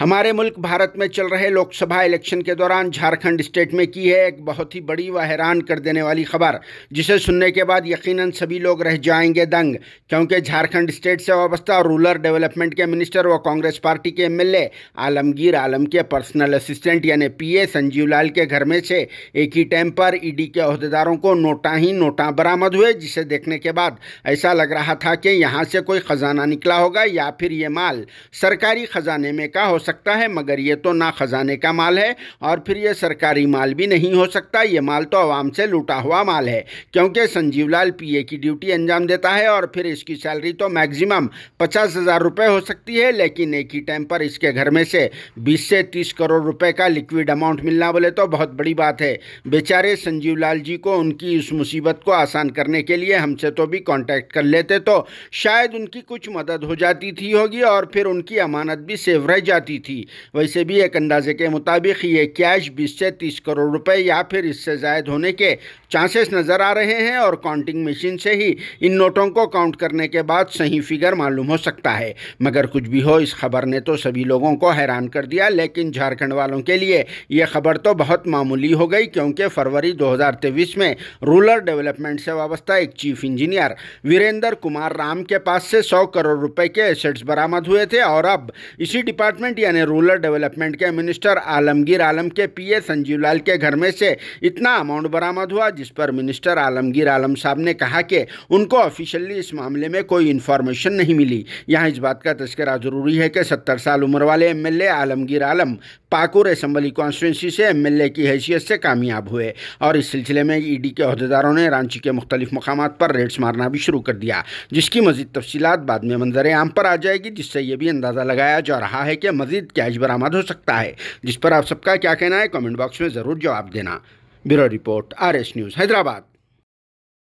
हमारे मुल्क भारत में चल रहे लोकसभा इलेक्शन के दौरान झारखंड स्टेट में की है एक बहुत ही बड़ी व हैरान कर देने वाली खबर जिसे सुनने के बाद यकीनन सभी लोग रह जाएंगे दंग क्योंकि झारखंड स्टेट से वाबस्ता रूरल डेवलपमेंट के मिनिस्टर व कांग्रेस पार्टी के एमएलए आलमगीर आलम के पर्सनल असिस्टेंट यानी ए संजीव लाल के घर में से एक ही टाइम पर डी के अहदेदारों को नोटा ही नोटा बरामद हुए जिसे देखने के बाद ऐसा लग रहा था कि यहाँ से कोई ख़जाना निकला होगा या फिर ये माल सरकारी ख़जाने में का हो सकता है मगर ये तो ना ख़जाने का माल है और फिर ये सरकारी माल भी नहीं हो सकता ये माल तो आवाम से लूटा हुआ माल है क्योंकि संजीव लाल पी की ड्यूटी अंजाम देता है और फिर इसकी सैलरी तो मैक्सिमम पचास हज़ार रुपए हो सकती है लेकिन एक ही टाइम पर इसके घर में से बीस से तीस करोड़ रुपये का लिक्विड अमाउंट मिलना बोले तो बहुत बड़ी बात है बेचारे संजीव लाल जी को उनकी इस मुसीबत को आसान करने के लिए हमसे तो भी कॉन्टेक्ट कर लेते तो शायद उनकी कुछ मदद हो जाती थी होगी और फिर उनकी अमानत भी सेव रह जाती थी वैसे भी एक अंदाजे के मुताबिक ये कैश बीस से तीस करोड़ रुपए या फिर इससे जायद होने के चांसेस नज़र आ रहे हैं और काउंटिंग मशीन से ही इन नोटों को काउंट करने के बाद सही फिगर मालूम हो सकता है मगर कुछ भी हो इस खबर ने तो सभी लोगों को हैरान कर दिया लेकिन झारखंड वालों के लिए यह खबर तो बहुत मामूली हो गई क्योंकि फरवरी दो में रूरल डेवलपमेंट से वाबस्ता एक चीफ इंजीनियर वीरेंद्र कुमार राम के पास से सौ करोड़ रुपए के एसेट्स बरामद हुए थे और अब इसी डिपार्टमेंट यानी रूरल डेवलपमेंट के मिनिस्टर आलमगीर आलम के पीए संजीव लाल के घर में से इतना अमाउंट बरामद हुआ जिस पर मिनिस्टर आलमगीर आलम साहब ने कहा कि उनको ऑफिशियली इस मामले में कोई इन्फॉर्मेशन नहीं मिली यहाँ इस बात का तस्करा जरूरी है कि सत्तर साल उम्र वाले M Alamgir Alam Pakur assembly constituency से एम की हैसियत से कामयाब हुए और इस सिलसिले में ईडी e के अहदेदारों ने रांची के मुख्तलिफ मकाम पर रेड्स मारना भी शुरू कर दिया जिसकी मजीद तफसीत बाद में मंजर आम पर आ जाएगी जिससे यह भी अंदाज़ा लगाया जा रहा है कि मजीद मजीद कैश बरामद हो सकता है जिस पर आप सबका क्या कहना है कमेंट बॉक्स में ज़रूर जवाब देना bureau report R S news Hyderabad